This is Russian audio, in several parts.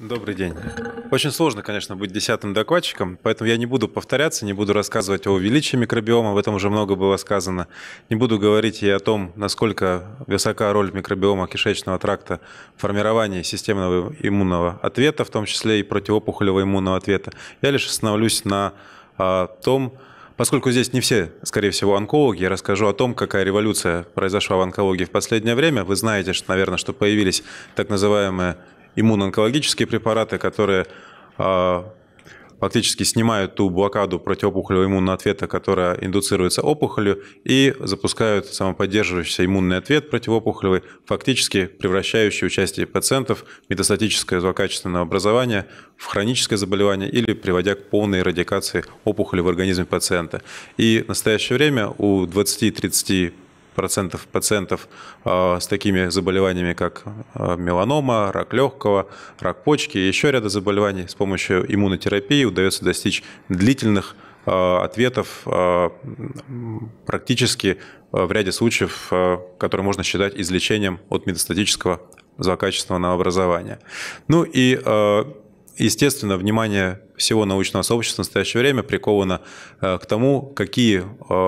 Добрый день. Очень сложно, конечно, быть десятым докладчиком, поэтому я не буду повторяться, не буду рассказывать о величии микробиома, об этом уже много было сказано. Не буду говорить и о том, насколько высока роль микробиома кишечного тракта в формировании системного иммунного ответа, в том числе и противоопухолевого иммунного ответа. Я лишь остановлюсь на а, том, Поскольку здесь не все, скорее всего, онкологи, я расскажу о том, какая революция произошла в онкологии в последнее время. Вы знаете, что, наверное, что появились так называемые иммуноонкологические препараты, которые а, фактически снимают ту блокаду противоопухолевого иммунного ответа, которая индуцируется опухолью, и запускают самоподдерживающийся иммунный ответ противоопухолевый, фактически превращающий участие пациентов в метастатическое злокачественное образование в хроническое заболевание или приводя к полной эрадикации опухоли в организме пациента. И в настоящее время у 20-30 процентов пациентов а, с такими заболеваниями, как а, меланома, рак легкого, рак почки и еще ряда заболеваний с помощью иммунотерапии удается достичь длительных а, ответов практически в ряде случаев, которые можно считать излечением от метастатического злокачественного образования. Ну и Естественно, внимание всего научного сообщества в настоящее время приковано э, к тому, какие э,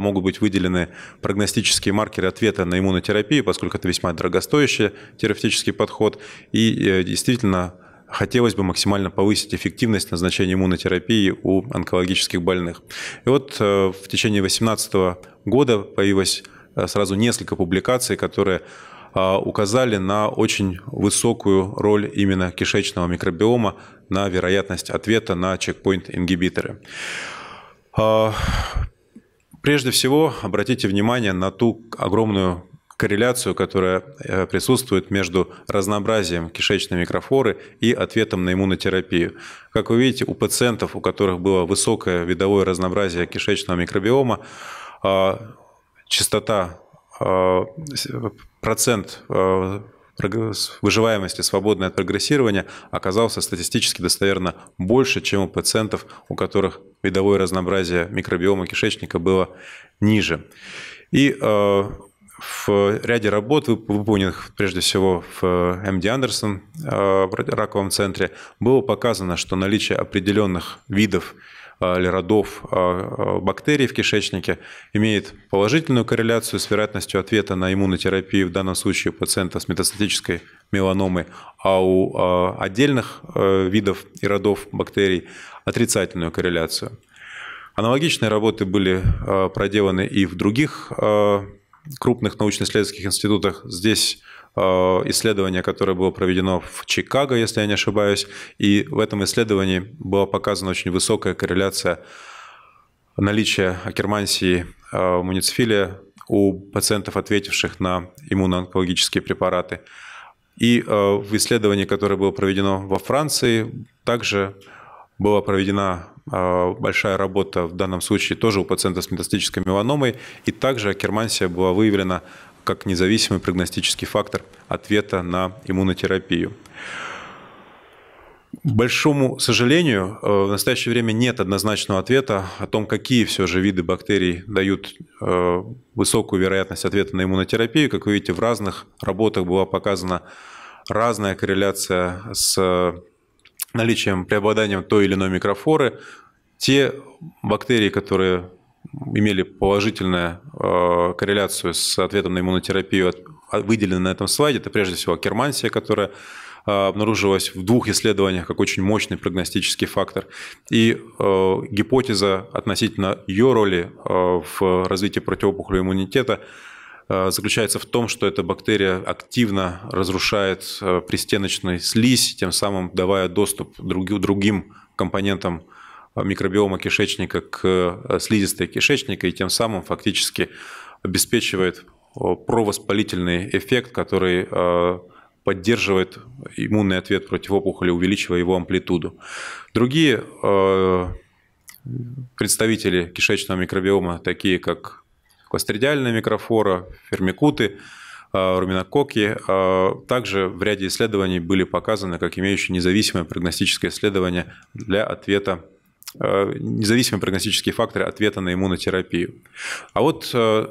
могут быть выделены прогностические маркеры ответа на иммунотерапию, поскольку это весьма дорогостоящий терапевтический подход, и э, действительно хотелось бы максимально повысить эффективность назначения иммунотерапии у онкологических больных. И вот в течение 2018 года появилось сразу несколько публикаций, которые указали на очень высокую роль именно кишечного микробиома на вероятность ответа на чекпоинт-ингибиторы. А, прежде всего, обратите внимание на ту огромную корреляцию, которая э, присутствует между разнообразием кишечной микрофлоры и ответом на иммунотерапию. Как вы видите, у пациентов, у которых было высокое видовое разнообразие кишечного микробиома, а, частота, а, э, процент выживаемости, свободной от прогрессирования, оказался статистически достоверно больше, чем у пациентов, у которых видовое разнообразие микробиома кишечника было ниже. И э, в ряде работ, выполненных прежде всего в MD э, Андерсон э, раковом центре, было показано, что наличие определенных видов Э, или родов э, э, бактерий в кишечнике имеет положительную корреляцию с вероятностью ответа на иммунотерапию, в данном случае у пациента с метастатической меланомой, а у отдельных видов и родов бактерий отрицательную корреляцию. Аналогичные работы были проделаны и в других крупных научно-исследовательских институтах. Здесь Э, исследование, которое было проведено в Чикаго, если я не ошибаюсь, и в этом исследовании была показана очень высокая корреляция наличия акермансии э, муницифилия у пациентов, ответивших на иммуноонкологические препараты. И э, в исследовании, которое было проведено во Франции, также была проведена большая работа в данном случае тоже у пациента с метастатической меланомой, и также акермансия была выявлена как независимый прогностический фактор ответа на иммунотерапию. К большому сожалению, э, в настоящее время нет однозначного ответа о том, какие все же виды бактерий дают э, высокую вероятность ответа на иммунотерапию. Как вы видите, в разных работах была показана разная корреляция с наличием, преобладанием той или иной микрофоры. Те бактерии, которые имели положительную э, корреляцию с ответом на иммунотерапию, а, выделены на этом слайде, это прежде всего кермансия, которая э, обнаружилась в двух исследованиях как очень мощный прогностический фактор. И э, гипотеза относительно ее роли э, в развитии противоопухолевого иммунитета заключается в том, что эта бактерия активно разрушает пристеночный слизь, тем самым давая доступ другим компонентам Э, микробиома кишечника к э, слизистой кишечника и тем самым фактически обеспечивает э, провоспалительный эффект, который поддерживает иммунный ответ против опухоли, увеличивая его амплитуду. Другие представители кишечного микробиома, такие как кластридиальная микрофора, фермикуты, руминококи. Также в ряде исследований были показаны как имеющие независимое прогностическое исследование для ответа Э, независимые прогностические факторы ответа на иммунотерапию. А вот э,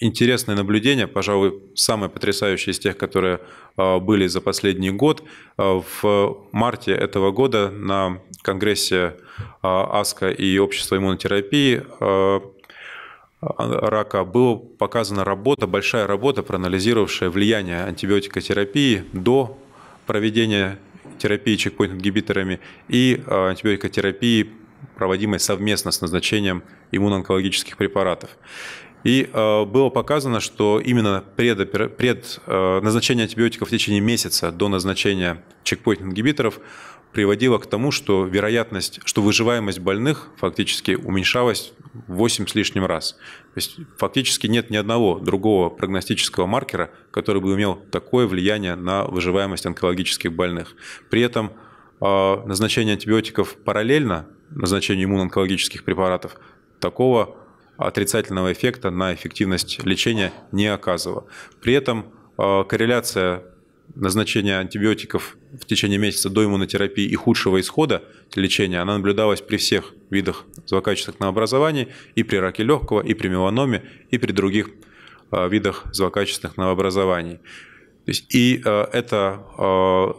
интересное наблюдение, пожалуй, самое потрясающее из тех, которые э, были за последний год. В марте этого года на конгрессе АСКО и Общества иммунотерапии рака была показана работа, большая работа, проанализировавшая влияние антибиотикотерапии до проведения терапии чекпоинт-ингибиторами и антибиотикотерапии проводимой совместно с назначением иммуноонкологических препаратов. И э, было показано, что именно пред, пред э, назначение антибиотиков в течение месяца до назначения чекпоинт-ингибиторов приводило к тому, что вероятность, что выживаемость больных фактически уменьшалась в 8 с лишним раз. То есть фактически нет ни одного другого прогностического маркера, который бы имел такое влияние на выживаемость онкологических больных. При этом э, назначение антибиотиков параллельно назначению иммуноонкологических препаратов, такого отрицательного эффекта на эффективность лечения не оказывало. При этом э, корреляция назначения антибиотиков в течение месяца до иммунотерапии и худшего исхода лечения, она наблюдалась при всех видах злокачественных новообразований, и при раке легкого, и при меланоме, и при других э, видах злокачественных новообразований. и э, это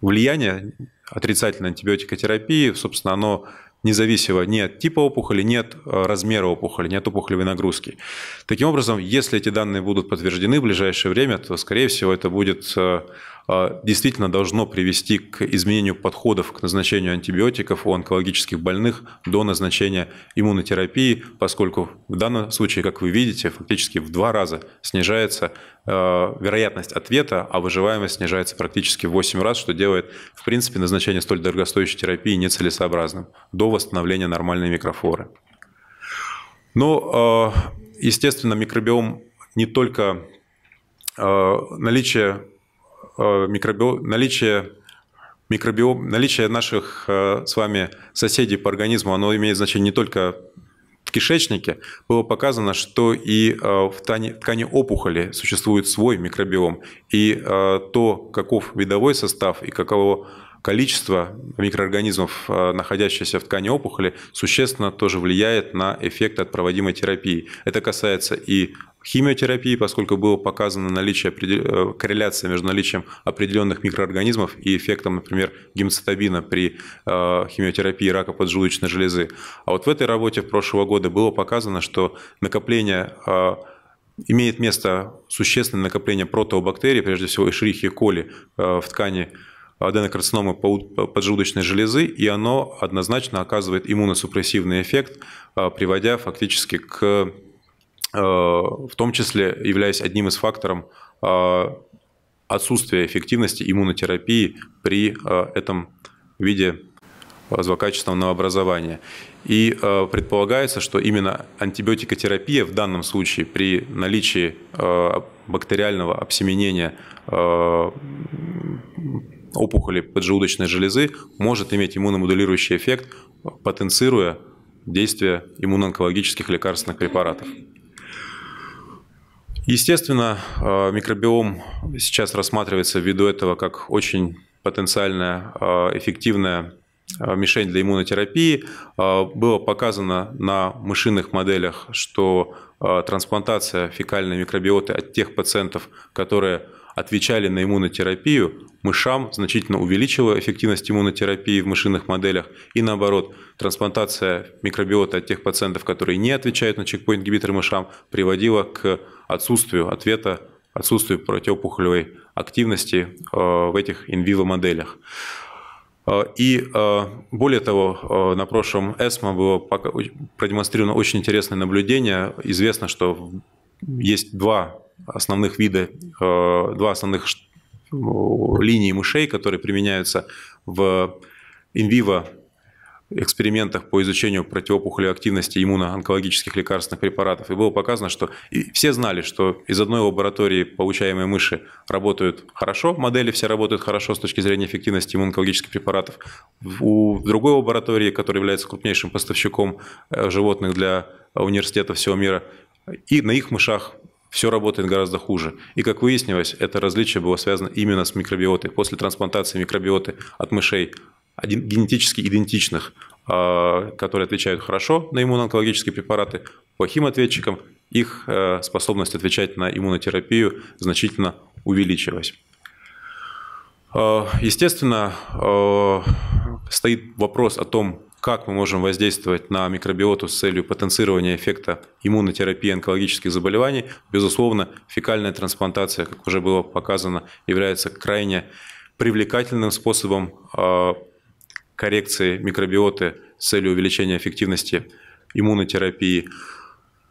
влияние отрицательной антибиотикотерапии, собственно, оно независимо ни от типа опухоли, ни от э, размера опухоли, ни от опухолевой нагрузки. Таким образом, если эти данные будут подтверждены в ближайшее время, то, скорее всего, это будет э, а, действительно должно привести к изменению подходов к назначению антибиотиков у онкологических больных до назначения иммунотерапии, поскольку в данном случае, как вы видите, фактически в два раза снижается а, вероятность ответа, а выживаемость снижается практически в 8 раз, что делает, в принципе, назначение столь дорогостоящей терапии нецелесообразным до восстановления нормальной микрофлоры. Но, а, естественно, микробиом не только наличие Э, микробио... наличие микробиом, наличие наших э, с вами соседей по организму, оно имеет значение не только в кишечнике, было показано, что и э, в ткани, ткани опухоли существует свой микробиом, и то, каков видовой состав и каково количество микроорганизмов, находящихся в ткани опухоли, существенно тоже влияет на эффект от проводимой терапии. Это касается и химиотерапии, поскольку было показано наличие э, корреляции между наличием определенных микроорганизмов и эффектом, например, гемцитабина при э, химиотерапии рака поджелудочной железы. А вот в этой работе прошлого года было показано, что накопление э, имеет место существенное накопление протобактерий, прежде всего эшерихи коли в ткани аденокарциномы поджелудочной железы, и оно однозначно оказывает иммуносупрессивный эффект, приводя фактически к Э, в том числе являясь одним из факторов э, отсутствия эффективности иммунотерапии при э, этом виде злокачественного образования. И предполагается, что именно антибиотикотерапия в данном случае при наличии бактериального обсеменения опухоли поджелудочной железы может иметь иммуномодулирующий эффект, потенцируя действие иммуноонкологических лекарственных препаратов. Естественно, э, микробиом сейчас рассматривается ввиду этого как очень потенциальная э, эффективная э, мишень для иммунотерапии. Было показано на мышиных моделях, что трансплантация фекальной микробиоты от тех пациентов, которые отвечали на иммунотерапию мышам, значительно увеличила эффективность иммунотерапии в мышиных моделях. И наоборот, трансплантация микробиота от тех пациентов, которые не отвечают на чекпоинт-ингибиторы мышам, приводила к отсутствию ответа, отсутствию противопухолевой активности э, в этих инвиво моделях. Э, и э, более того, на прошлом ЭСМО было продемонстрировано очень интересное наблюдение. Известно, что есть два основных вида, э, два основных э, линии мышей, которые применяются в инвиво экспериментах по изучению противоопухолевой активности иммуноонкологических лекарственных препаратов. И было показано, что и все знали, что из одной лаборатории получаемые мыши работают хорошо, модели все работают хорошо с точки зрения эффективности иммуноонкологических препаратов. У другой лаборатории, которая является крупнейшим поставщиком э, животных для университетов всего мира, и на их мышах все работает гораздо хуже. И как выяснилось, это различие было связано именно с микробиотой. После трансплантации микробиоты от мышей один, генетически идентичных, э, которые отвечают хорошо на иммуноонкологические препараты, плохим ответчикам их э, способность отвечать на иммунотерапию значительно увеличилась. А, э, естественно, стоит вопрос о том, как мы можем воздействовать на микробиоту с целью потенцирования эффекта иммунотерапии онкологических заболеваний, безусловно, фекальная трансплантация, как уже было показано, является крайне привлекательным способом а, коррекции микробиоты с целью увеличения эффективности иммунотерапии.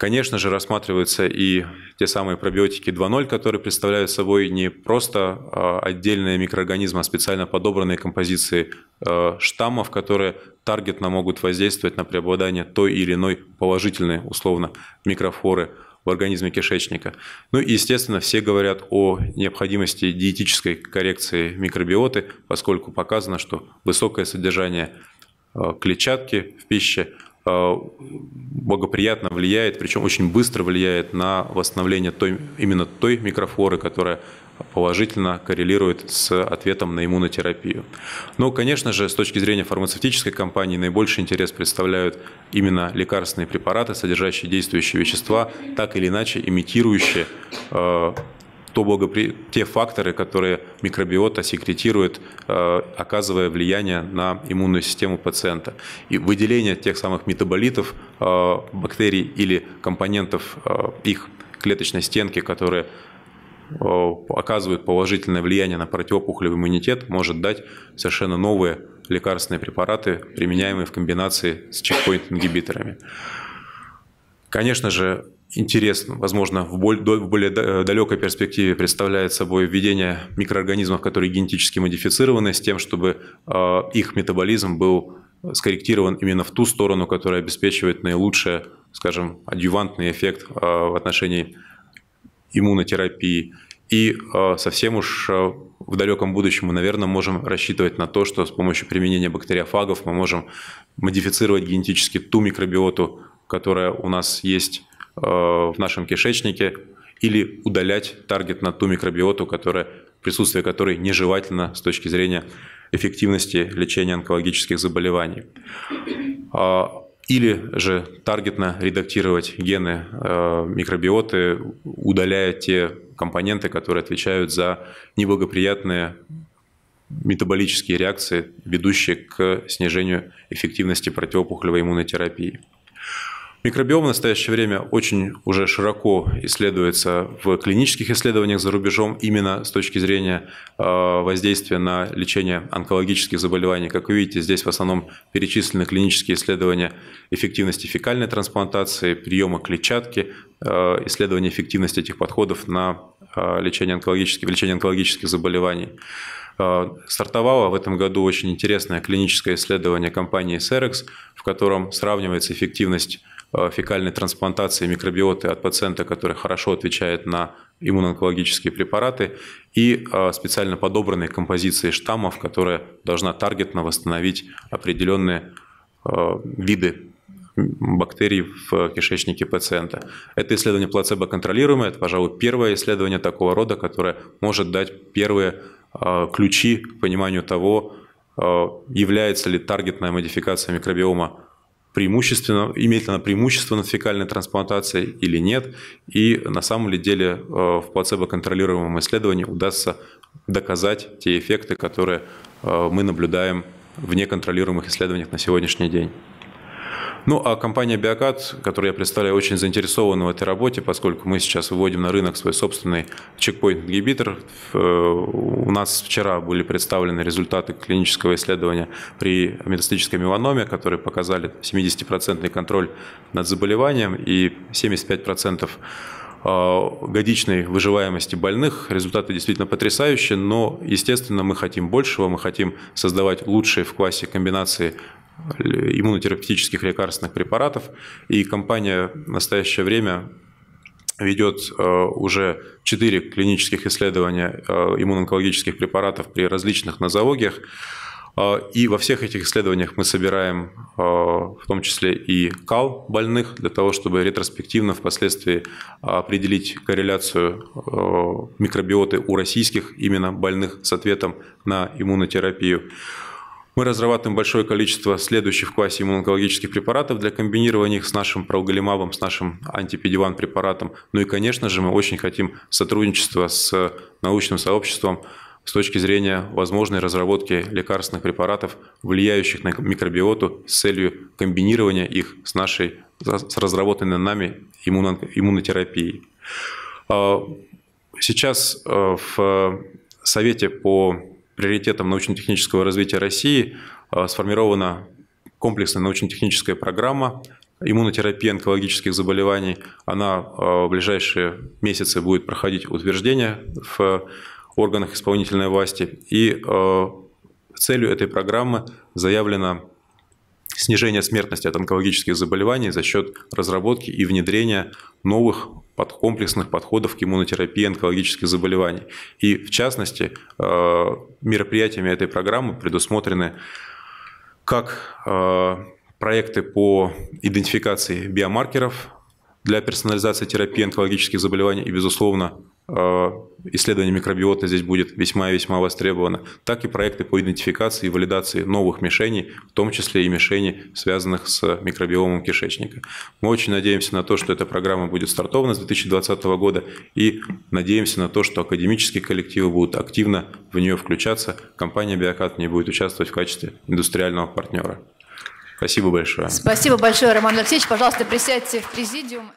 Конечно же, рассматриваются и те самые пробиотики 2.0, которые представляют собой не просто а, отдельные микроорганизмы, а специально подобранные композиции э, штаммов, которые таргетно могут воздействовать на преобладание той или иной положительной, условно, микрофоры в организме кишечника. Ну и, естественно, все говорят о необходимости диетической коррекции микробиоты, поскольку показано, что высокое содержание э, клетчатки в пище – Э, благоприятно влияет, причем очень быстро влияет на восстановление той, именно той микрофлоры, которая положительно коррелирует с ответом на иммунотерапию. Но, ну, конечно же, с точки зрения фармацевтической компании наибольший интерес представляют именно лекарственные препараты, содержащие действующие вещества, так или иначе имитирующие э, то благопри... те факторы, которые микробиота секретирует, э, оказывая влияние на иммунную систему пациента. И выделение тех самых метаболитов, э, бактерий или компонентов э, их клеточной стенки, которые оказывают положительное влияние на противоопухолевый иммунитет, может дать совершенно новые лекарственные препараты, применяемые в комбинации с чекпоинт-ингибиторами. Конечно же, интересно, возможно, в более э, далекой перспективе представляет собой введение микроорганизмов, которые генетически модифицированы, с тем, чтобы э, их метаболизм был скорректирован именно в ту сторону, которая обеспечивает наилучший, скажем, адювантный эффект э, в отношении иммунотерапии. И совсем уж в далеком будущем мы, наверное, можем рассчитывать на то, что с помощью применения бактериофагов мы можем модифицировать генетически ту микробиоту которая у нас есть э, в нашем кишечнике, или удалять таргет на ту микробиоту, которая, присутствие которой нежелательно с точки зрения эффективности лечения онкологических заболеваний. А, или же таргетно редактировать гены э, микробиоты, удаляя те компоненты, которые отвечают за неблагоприятные метаболические реакции, ведущие к снижению эффективности противоопухолевой иммунотерапии. Микробиом в настоящее время очень уже широко исследуется в клинических исследованиях за рубежом именно с точки зрения э, воздействия на лечение онкологических заболеваний. Как вы видите, здесь в основном перечислены клинические исследования эффективности фекальной трансплантации, приема клетчатки, э, исследования эффективности этих подходов на э, лечение онкологических, лечение онкологических заболеваний. Стартовало в этом году очень интересное клиническое исследование компании Serex, в котором сравнивается эффективность Э, фекальной трансплантации микробиоты от пациента, который хорошо отвечает на иммуноонкологические препараты, и э, специально подобранной композиции штаммов, которая должна таргетно восстановить определенные э, виды бактерий в кишечнике пациента. Это исследование плацебо-контролируемое, это, пожалуй, первое исследование такого рода, которое может дать первые ключи к пониманию того, является ли таргетная модификация микробиома преимущественно, имеет ли она преимущество над фекальной трансплантацией или нет. И на самом ли деле э, в плацебо-контролируемом исследовании удастся доказать те эффекты, которые э, мы наблюдаем в неконтролируемых исследованиях на сегодняшний день. Ну, а компания «Биокат», которую я представляю, очень заинтересована в этой работе, поскольку мы сейчас выводим на рынок свой собственный чекпоинт-ингибитор. Э, у нас вчера были представлены результаты клинического исследования при метастатической меланоме, которые показали 70% контроль над заболеванием и 75% Э, годичной выживаемости больных. Результаты действительно потрясающие, но, естественно, мы хотим большего, мы хотим создавать лучшие в классе комбинации э, иммунотерапевтических лекарственных препаратов. И компания в настоящее время ведет э, уже 4 клинических исследования иммунонкологических препаратов при различных нозологиях. А, и во всех этих исследованиях мы собираем а, в том числе и кал больных для того, чтобы ретроспективно впоследствии определить корреляцию а, микробиоты у российских именно больных с ответом на иммунотерапию. Мы разрабатываем большое количество следующих в классе иммунологических препаратов для комбинирования их с нашим проуголимабом, с нашим антипедиван препаратом. Ну и, конечно же, мы очень хотим сотрудничества с научным сообществом, с точки зрения возможной разработки лекарственных препаратов, влияющих на микробиоту с целью комбинирования их с нашей, с разработанной нами иммуно, иммунотерапией. А, сейчас э, в Совете по приоритетам научно-технического развития России э, сформирована комплексная научно-техническая программа иммунотерапии онкологических заболеваний. Она э, в ближайшие месяцы будет проходить утверждение в органах исполнительной власти. И э, целью этой программы заявлено снижение смертности от онкологических заболеваний за счет разработки и внедрения новых комплексных подходов к иммунотерапии онкологических заболеваний. И в частности, э, мероприятиями этой программы предусмотрены как э, проекты по идентификации биомаркеров для персонализации терапии онкологических заболеваний и, безусловно, Э, исследование микробиота здесь будет весьма и весьма востребовано, так и проекты по идентификации и валидации новых мишеней, в том числе и мишеней, связанных с микробиомом кишечника. Мы очень надеемся на то, что эта программа будет стартована с 2020 года и надеемся на то, что академические коллективы будут активно в нее включаться, компания «Биокат» в ней будет участвовать в качестве индустриального партнера. Спасибо большое. Спасибо большое, Роман Алексеевич. Пожалуйста, присядьте в президиум.